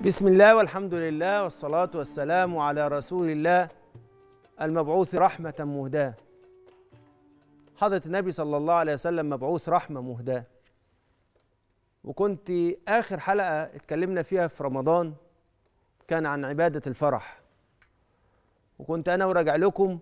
بسم الله والحمد لله والصلاة والسلام على رسول الله المبعوث رحمة مهداة حضرة النبي صلى الله عليه وسلم مبعوث رحمة مهداة وكنت آخر حلقة اتكلمنا فيها في رمضان كان عن عبادة الفرح وكنت أنا وراجع لكم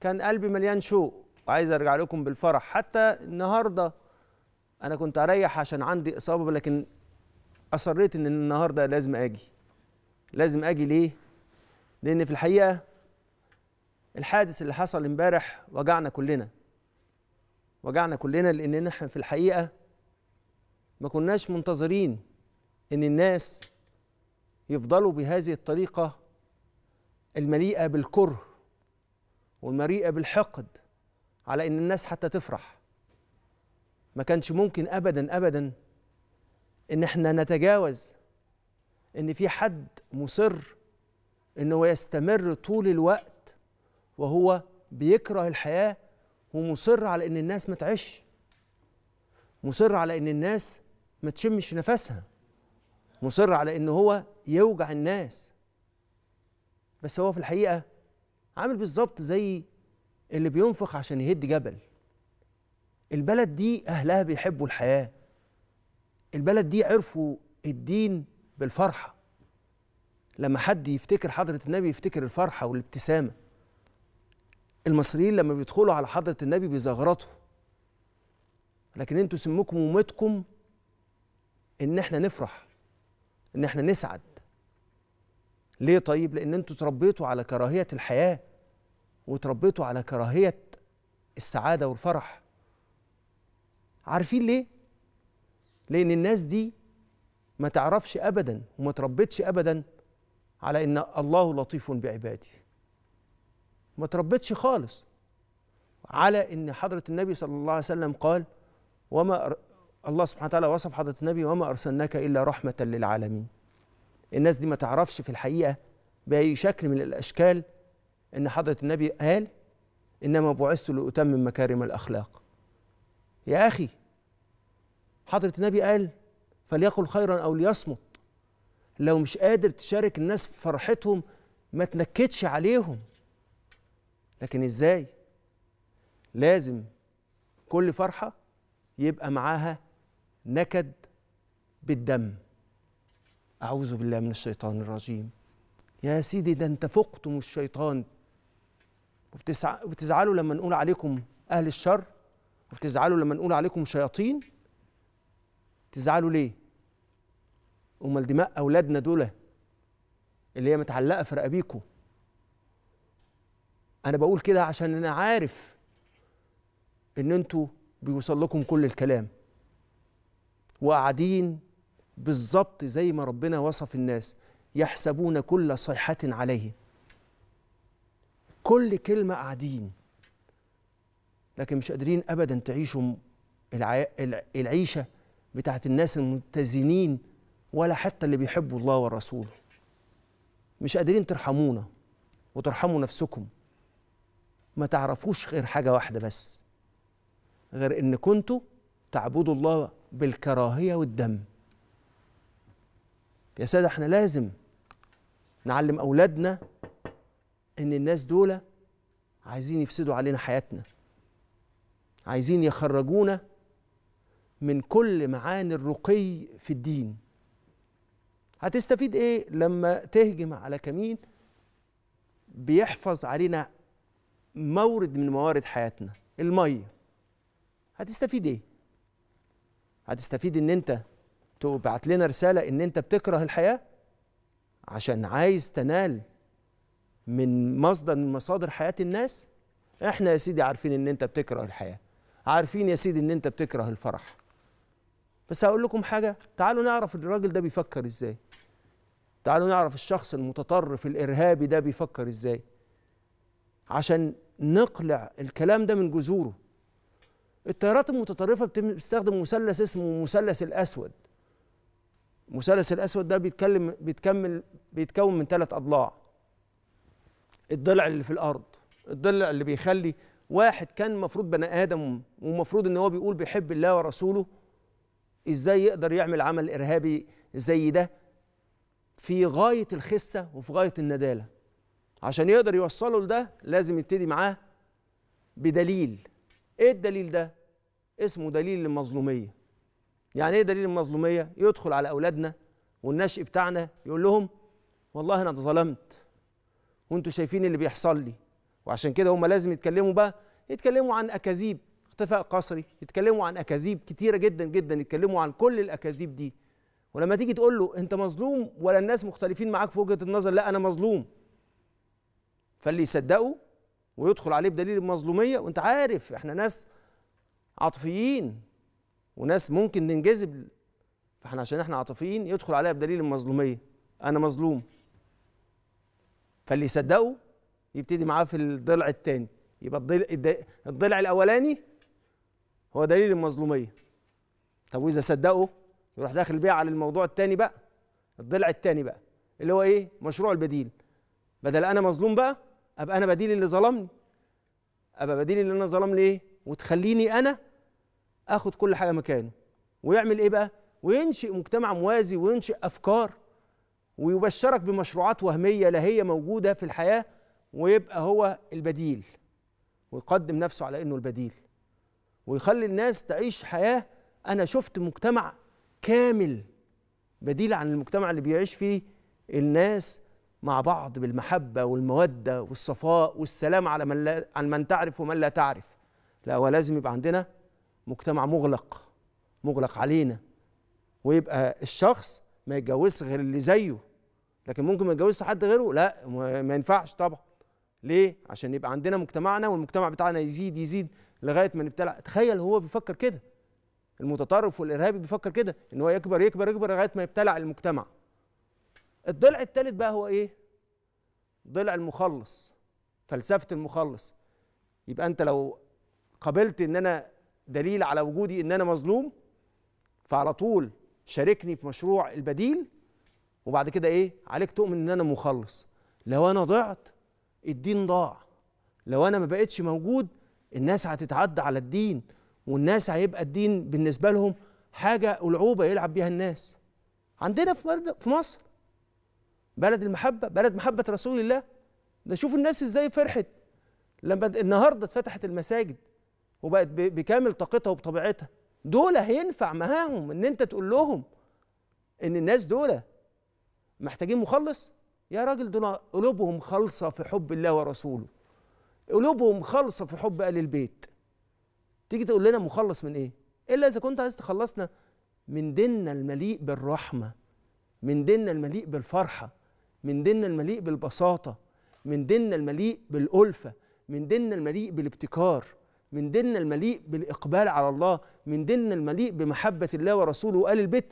كان قلبي مليان شوق وعايز أرجع لكم بالفرح حتى النهاردة أنا كنت أريح عشان عندي إصابة لكن اصريت ان النهارده لازم اجي لازم اجي ليه لان في الحقيقه الحادث اللي حصل امبارح وجعنا كلنا وجعنا كلنا لان احنا في الحقيقه ما كناش منتظرين ان الناس يفضلوا بهذه الطريقه المليئه بالكره والمليئه بالحقد على ان الناس حتى تفرح ما كانش ممكن ابدا ابدا ان احنا نتجاوز ان في حد مصر ان هو يستمر طول الوقت وهو بيكره الحياه ومصر على ان الناس ما تعيش مصر على ان الناس ما تشمش نفسها مصر على ان هو يوجع الناس بس هو في الحقيقه عامل بالظبط زي اللي بينفخ عشان يهد جبل البلد دي اهلها بيحبوا الحياه البلد دي عرفوا الدين بالفرحة لما حد يفتكر حضرة النبي يفتكر الفرحة والابتسامة المصريين لما بيدخلوا على حضرة النبي بيزغرطوا لكن انتوا سموكم ومتكم ان احنا نفرح ان احنا نسعد ليه طيب لان انتوا تربيتوا على كراهية الحياة وتربيتوا على كراهية السعادة والفرح عارفين ليه لأن الناس دي ما تعرفش أبدا وما تربتش أبدا على إن الله لطيف بعباده ما تربتش خالص على إن حضرة النبي صلى الله عليه وسلم قال وما الله سبحانه وتعالى وصف حضرة النبي وما أرسلناك إلا رحمة للعالمين الناس دي ما تعرفش في الحقيقة بأي شكل من الأشكال إن حضرة النبي قال إنما بعثت لأتمم مكارم الأخلاق يا أخي حضرة النبي قال فليقل خيرا أو ليصمت لو مش قادر تشارك الناس في فرحتهم ما تنكدش عليهم لكن إزاي لازم كل فرحة يبقى معاها نكد بالدم أعوذ بالله من الشيطان الرجيم يا سيدي ده أنت فقتم الشيطان وبتزعلوا لما نقول عليكم أهل الشر وبتزعلوا لما نقول عليكم شياطين تزعلوا ليه امال دماء اولادنا دول اللي هي متعلقه في رقابيكم انا بقول كده عشان انا عارف ان انتوا بيوصل لكم كل الكلام وقاعدين بالظبط زي ما ربنا وصف الناس يحسبون كل صيحة عليه كل كلمة قاعدين لكن مش قادرين أبدا تعيشوا العيشة بتاعت الناس المتزنين ولا حتى اللي بيحبوا الله ورسوله مش قادرين ترحمونا وترحموا نفسكم ما تعرفوش غير حاجة واحدة بس غير إن كنتوا تعبدوا الله بالكراهية والدم يا سادة احنا لازم نعلم أولادنا إن الناس دول عايزين يفسدوا علينا حياتنا عايزين يخرجونا من كل معاني الرقي في الدين هتستفيد ايه لما تهجم على كمين بيحفظ علينا مورد من موارد حياتنا الميه هتستفيد ايه هتستفيد ان انت تبعت لنا رساله ان انت بتكره الحياه عشان عايز تنال من مصدر من مصادر حياه الناس احنا يا سيدي عارفين ان انت بتكره الحياه عارفين يا سيدي ان انت بتكره الفرح بس هقول لكم حاجه تعالوا نعرف الراجل ده بيفكر ازاي تعالوا نعرف الشخص المتطرف الارهابي ده بيفكر ازاي عشان نقلع الكلام ده من جذوره التيارات المتطرفه بتستخدم مثلث اسمه المثلث الاسود المثلث الاسود ده بيتكلم بيتكمل بيتكون من ثلاث اضلاع الضلع اللي في الارض الضلع اللي بيخلي واحد كان مفروض بني ادم ومفروض ان هو بيقول بيحب الله ورسوله ازاي يقدر يعمل عمل ارهابي زي ده في غايه الخسه وفي غايه النداله عشان يقدر يوصله لده لازم يبتدي معاه بدليل ايه الدليل ده اسمه دليل المظلوميه يعني ايه دليل المظلوميه يدخل على اولادنا والنشء بتاعنا يقول لهم والله انا اتظلمت وانتوا شايفين اللي بيحصل لي وعشان كده هم لازم يتكلموا بقى يتكلموا عن اكاذيب اتفاق قصري يتكلموا عن اكاذيب كتيره جدا جدا يتكلموا عن كل الاكاذيب دي ولما تيجي تقول له انت مظلوم ولا الناس مختلفين معاك في وجهه النظر لا انا مظلوم فاللي يصدقه ويدخل عليه بدليل المظلوميه وانت عارف احنا ناس عاطفيين وناس ممكن ننجذب فاحنا عشان احنا عاطفيين يدخل عليها بدليل المظلوميه انا مظلوم فاللي يصدقه يبتدي معاه في الضلع الثاني يبقى الضلع الاولاني هو دليل المظلوميه طب واذا صدقه يروح داخل بيه على الموضوع الثاني بقى الضلع الثاني بقى اللي هو ايه مشروع البديل بدل انا مظلوم بقى ابقى انا بديل اللي ظلمني ابقى بديل اللي انا ظلمني ايه وتخليني انا اخد كل حاجه مكانه ويعمل ايه بقى وينشئ مجتمع موازي وينشئ افكار ويبشرك بمشروعات وهميه لا هي موجوده في الحياه ويبقى هو البديل ويقدم نفسه على انه البديل ويخلي الناس تعيش حياه انا شفت مجتمع كامل بديل عن المجتمع اللي بيعيش فيه الناس مع بعض بالمحبه والموده والصفاء والسلام على من لا عن من تعرف ومن لا تعرف لا هو لازم يبقى عندنا مجتمع مغلق مغلق علينا ويبقى الشخص ما يتجوزش غير اللي زيه لكن ممكن ما يتجوزش حد غيره لا ما ينفعش طبعا ليه عشان يبقى عندنا مجتمعنا والمجتمع بتاعنا يزيد يزيد لغايه ما نبتلع تخيل هو بيفكر كده المتطرف والارهابي بيفكر كده ان هو يكبر يكبر يكبر لغايه ما يبتلع المجتمع الضلع الثالث بقى هو ايه ضلع المخلص فلسفه المخلص يبقى انت لو قبلت ان انا دليل على وجودي ان انا مظلوم فعلى طول شاركني في مشروع البديل وبعد كده ايه عليك تؤمن ان انا مخلص لو انا ضعت الدين ضاع لو انا ما بقتش موجود الناس هتتعدى على الدين والناس هيبقى الدين بالنسبة لهم حاجة ألعوبة يلعب بيها الناس عندنا في مصر بلد المحبة بلد محبة رسول الله ده شوف الناس ازاي فرحت لما النهاردة اتفتحت المساجد وبقت بكامل طاقتها وبطبيعتها دول هينفع معاهم ان انت تقول لهم ان الناس دول محتاجين مخلص يا راجل دول قلوبهم خالصة في حب الله ورسوله قلوبهم خالصه في حب ال البيت تيجي تقول لنا مخلص من ايه الا اذا كنت عايز تخلصنا من ديننا المليء بالرحمه من ديننا المليء بالفرحه من ديننا المليء بالبساطه من ديننا المليء بالالفه من ديننا المليء بالابتكار من ديننا المليء بالاقبال على الله من ديننا المليء بمحبه الله ورسوله وال البيت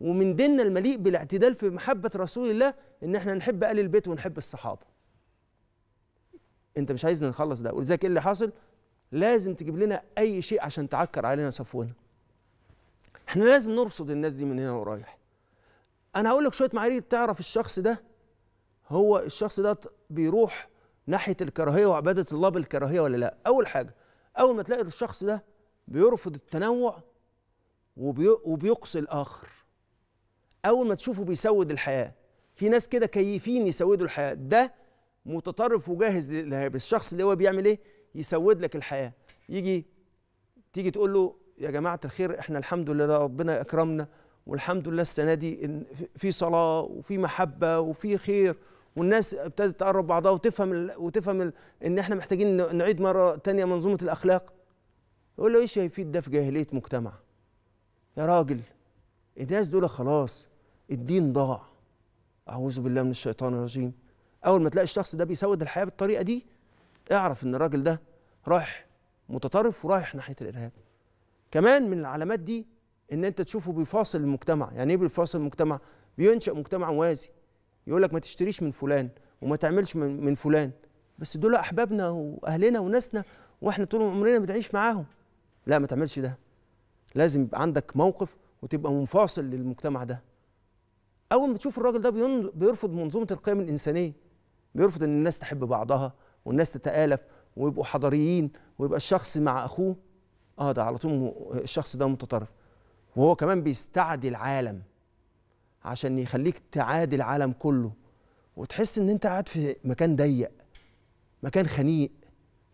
ومن ديننا المليء بالاعتدال في محبه رسول الله ان احنا نحب ال البيت ونحب الصحابه انت مش عايزنا نخلص ده ولذلك ايه اللي حاصل لازم تجيب لنا اي شيء عشان تعكر علينا صفونا احنا لازم نرصد الناس دي من هنا ورايح انا هقول لك شويه معايير تعرف الشخص ده هو الشخص ده بيروح ناحيه الكراهيه وعباده الله بالكراهيه ولا لا اول حاجه اول ما تلاقي الشخص ده بيرفض التنوع وبي... وبيقصي الاخر اول ما تشوفه بيسود الحياه في ناس كده كيفين يسودوا الحياه ده متطرف وجاهز للارهاب الشخص اللي هو بيعمل ايه يسود لك الحياه يجي تيجي تقول له يا جماعه الخير احنا الحمد لله ربنا اكرمنا والحمد لله السنه دي ان في صلاه وفي محبه وفي خير والناس ابتدت تقرب بعضها وتفهم وتفهم ان احنا محتاجين نعيد مره تانية منظومه الاخلاق يقول له ايش هيفيد ده في جاهليه مجتمع يا راجل الناس دول خلاص الدين ضاع اعوذ بالله من الشيطان الرجيم اول ما تلاقي الشخص ده بيسود الحياه بالطريقه دي اعرف ان الراجل ده رايح متطرف ورايح ناحيه الارهاب كمان من العلامات دي ان انت تشوفه بيفاصل المجتمع يعني ايه بيفاصل المجتمع بينشا مجتمع موازي يقول لك ما تشتريش من فلان وما تعملش من, من فلان بس دول احبابنا واهلنا وناسنا واحنا طول عمرنا بنعيش معاهم لا ما تعملش ده لازم يبقى عندك موقف وتبقى منفصل للمجتمع ده اول ما تشوف الراجل ده بيرفض منظومه القيم الانسانيه بيرفض ان الناس تحب بعضها والناس تتآلف ويبقوا حضاريين ويبقى الشخص مع اخوه اه ده على طول الشخص ده متطرف وهو كمان بيستعدي العالم عشان يخليك تعادي العالم كله وتحس ان انت قاعد في مكان ضيق مكان خنيق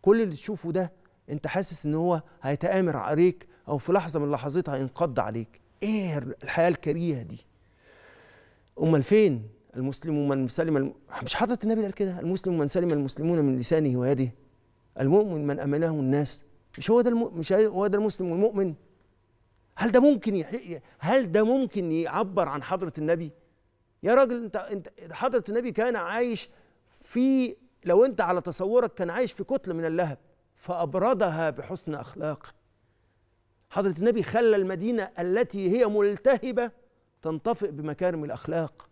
كل اللي تشوفه ده انت حاسس ان هو هيتآمر عليك او في لحظه من لحظتها هينقض عليك ايه الحياه الكريهه دي امال فين المسلم من سلم الم... مش حضرة النبي قال كده المسلم من سلم المسلمون من لسانه ويده المؤمن من امنه الناس مش هو ده الم... مش هو ده المسلم والمؤمن هل ده ممكن يح... هل ده ممكن يعبر عن حضرة النبي يا راجل انت انت حضرة النبي كان عايش في لو انت على تصورك كان عايش في كتلة من اللهب فابردها بحسن اخلاقه حضرة النبي خلى المدينة التي هي ملتهبة تنطفئ بمكارم الاخلاق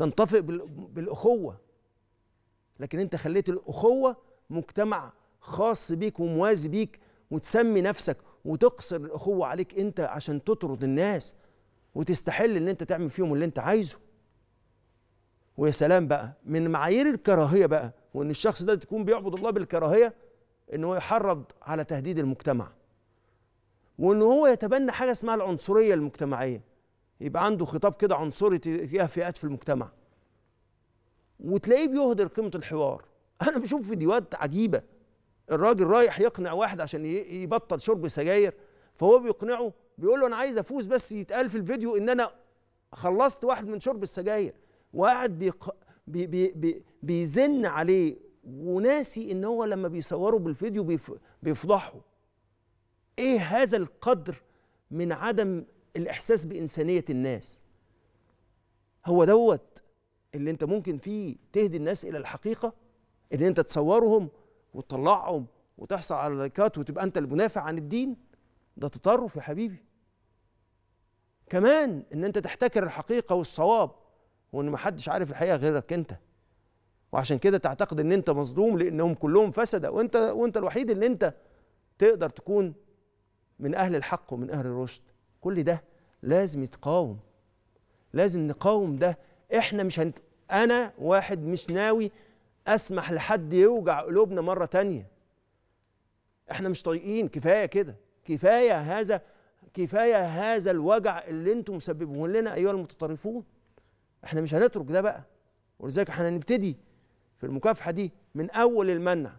تنطفئ بالاخوه لكن انت خليت الاخوه مجتمع خاص بيك وموازي بيك وتسمي نفسك وتقصر الاخوه عليك انت عشان تطرد الناس وتستحل ان انت تعمل فيهم اللي انت عايزه ويا سلام بقى من معايير الكراهيه بقى وان الشخص ده تكون بيعبد الله بالكراهيه ان هو يحرض على تهديد المجتمع وان هو يتبنى حاجه اسمها العنصريه المجتمعيه يبقى عنده خطاب كده عنصري تجاه فئات في المجتمع وتلاقيه بيهدر قيمه الحوار انا بشوف فيديوهات عجيبه الراجل رايح يقنع واحد عشان يبطل شرب سجاير فهو بيقنعه بيقول له انا عايز افوز بس يتقال في الفيديو ان انا خلصت واحد من شرب السجاير وقاعد بيق... بي... بي... بي... بيزن عليه وناسي ان هو لما بيصوره بالفيديو بيف... بيفضحه ايه هذا القدر من عدم الإحساس بإنسانية الناس هو دوت اللي أنت ممكن فيه تهدي الناس إلى الحقيقة إن أنت تصورهم وتطلعهم وتحصل على لايكات وتبقى أنت المنافع عن الدين ده تطرف يا حبيبي كمان إن أنت تحتكر الحقيقة والصواب وإن محدش عارف الحقيقة غيرك أنت وعشان كده تعتقد ان انت مظلوم لانهم كلهم فسده وانت وانت الوحيد اللي انت تقدر تكون من اهل الحق ومن اهل الرشد كل ده لازم يتقاوم لازم نقاوم ده احنا مش هن... انا واحد مش ناوي اسمح لحد يوجع قلوبنا مره تانية احنا مش طايقين كفايه كده كفايه هذا كفايه هذا الوجع اللي انتم مسببوه لنا ايها المتطرفون احنا مش هنترك ده بقى ولذلك احنا هنبتدي في المكافحه دي من اول المنع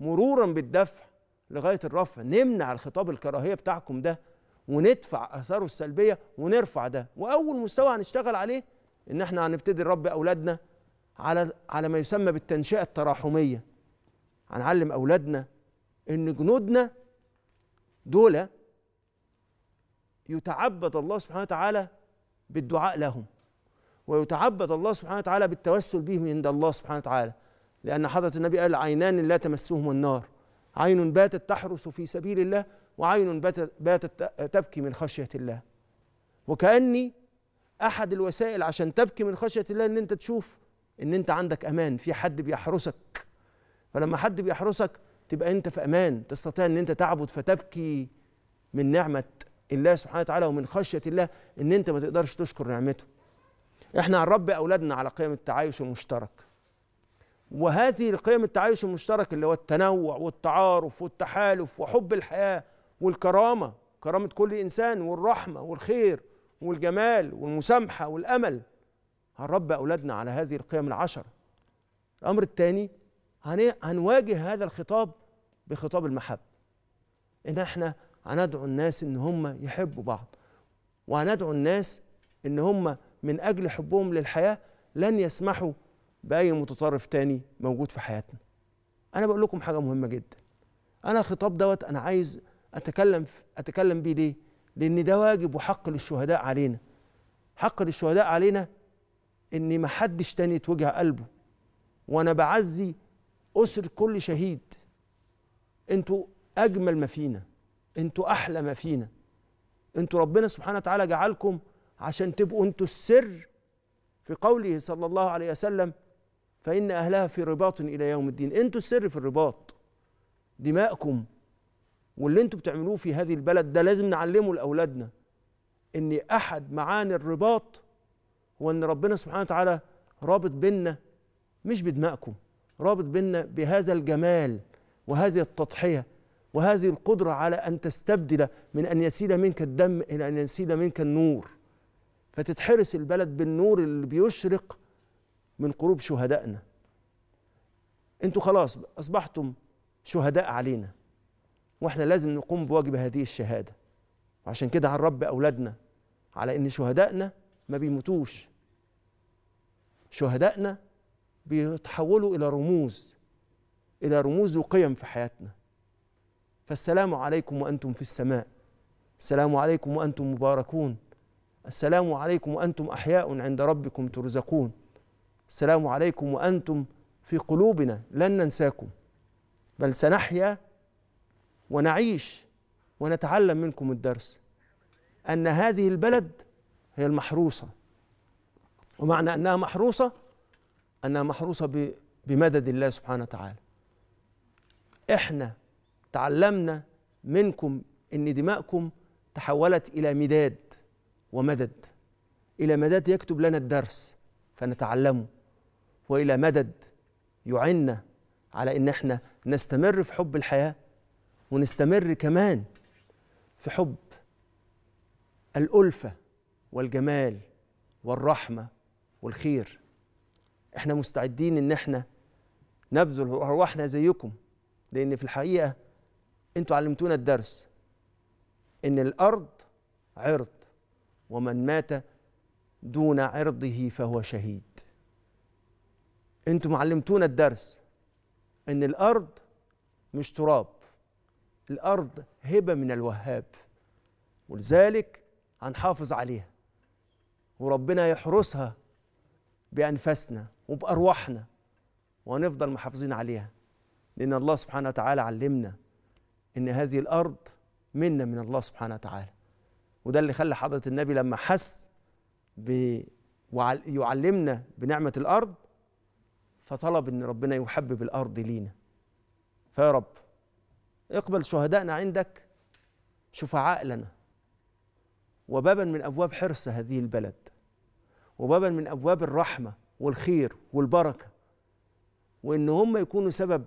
مرورا بالدفع لغايه الرفع نمنع الخطاب الكراهيه بتاعكم ده وندفع اثاره السلبيه ونرفع ده واول مستوى هنشتغل عليه ان احنا هنبتدي نربي اولادنا على على ما يسمى بالتنشئه التراحميه هنعلم اولادنا ان جنودنا دول يتعبد الله سبحانه وتعالى بالدعاء لهم ويتعبد الله سبحانه وتعالى بالتوسل بهم عند الله سبحانه وتعالى لأن حضرة النبي قال عينان لا تمسهما النار عين باتت تحرس في سبيل الله وعين باتت تبكي من خشية الله وكأني أحد الوسائل عشان تبكي من خشية الله إن أنت تشوف إن أنت عندك أمان في حد بيحرسك فلما حد بيحرسك تبقى أنت في أمان تستطيع إن أنت تعبد فتبكي من نعمة الله سبحانه وتعالى ومن خشية الله إن أنت ما تقدرش تشكر نعمته إحنا هنربي أولادنا على قيم التعايش المشترك وهذه القيم التعايش المشترك اللي هو التنوع والتعارف والتحالف وحب الحياة والكرامه كرامه كل انسان والرحمه والخير والجمال والمسامحه والامل هنربي اولادنا على هذه القيم العشره الامر الثاني هنواجه هذا الخطاب بخطاب المحبه ان احنا هندعو الناس ان هم يحبوا بعض وهندعو الناس ان هم من اجل حبهم للحياه لن يسمحوا باي متطرف تاني موجود في حياتنا انا بقول لكم حاجه مهمه جدا انا الخطاب دوت انا عايز اتكلم اتكلم بيه ليه؟ لان ده واجب وحق للشهداء علينا حق للشهداء علينا ان ما حدش تاني يتوجع قلبه وانا بعزي اسر كل شهيد انتوا اجمل ما فينا انتوا احلى ما فينا انتوا ربنا سبحانه وتعالى جعلكم عشان تبقوا انتوا السر في قوله صلى الله عليه وسلم فان اهلها في رباط الى يوم الدين انتوا السر في الرباط دماءكم واللي انتوا بتعملوه في هذه البلد ده لازم نعلمه لاولادنا ان احد معاني الرباط هو ان ربنا سبحانه وتعالى رابط بيننا مش بدمائكم رابط بيننا بهذا الجمال وهذه التضحيه وهذه القدره على ان تستبدل من ان يسيل منك الدم الى ان يسيل منك النور فتتحرس البلد بالنور اللي بيشرق من قلوب شهدائنا انتوا خلاص اصبحتم شهداء علينا واحنا لازم نقوم بواجب هذه الشهاده وعشان كده هنربي اولادنا على ان شهدائنا ما بيموتوش شهدائنا بيتحولوا الى رموز الى رموز وقيم في حياتنا فالسلام عليكم وانتم في السماء السلام عليكم وانتم مباركون السلام عليكم وانتم احياء عند ربكم ترزقون السلام عليكم وانتم في قلوبنا لن ننساكم بل سنحيا ونعيش ونتعلم منكم الدرس أن هذه البلد هي المحروسة ومعنى أنها محروسة أنها محروسة بمدد الله سبحانه وتعالى إحنا تعلمنا منكم أن دماءكم تحولت إلى مداد ومدد إلى مدد يكتب لنا الدرس فنتعلمه وإلى مدد يعنا على أن احنا نستمر في حب الحياة ونستمر كمان في حب الألفة والجمال والرحمة والخير احنا مستعدين ان احنا نبذل أرواحنا زيكم لأن في الحقيقة انتوا علمتونا الدرس ان الأرض عرض ومن مات دون عرضه فهو شهيد انتوا علمتونا الدرس ان الارض مش تراب الأرض هبة من الوهاب ولذلك هنحافظ عليها وربنا يحرسها بأنفاسنا وبأرواحنا وهنفضل محافظين عليها لأن الله سبحانه وتعالى علمنا إن هذه الأرض منا من الله سبحانه وتعالى وده اللي خلى حضرة النبي لما حس يعلمنا بنعمة الأرض فطلب إن ربنا يحبب الأرض لينا فيا رب اقبل شهدائنا عندك شفعاء لنا وبابا من ابواب حرص هذه البلد وبابا من ابواب الرحمه والخير والبركه وان هم يكونوا سبب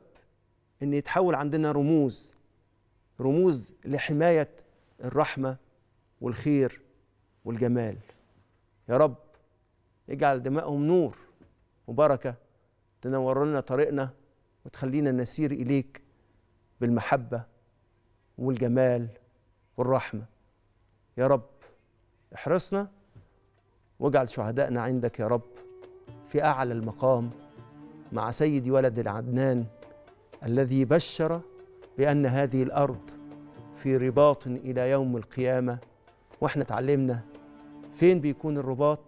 ان يتحول عندنا رموز رموز لحمايه الرحمه والخير والجمال يا رب اجعل دمائهم نور وبركه تنور لنا طريقنا وتخلينا نسير اليك بالمحبة والجمال والرحمة يا رب احرصنا واجعل شهدائنا عندك يا رب في أعلى المقام مع سيد ولد العدنان الذي بشر بأن هذه الأرض في رباط إلى يوم القيامة وإحنا اتعلمنا فين بيكون الرباط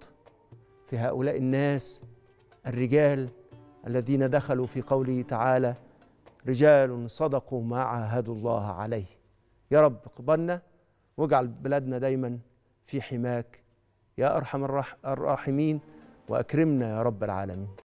في هؤلاء الناس الرجال الذين دخلوا في قوله تعالى رجال صدقوا ما عاهدوا الله عليه يا رب اقبلنا واجعل بلادنا دايما في حماك يا ارحم الراحمين واكرمنا يا رب العالمين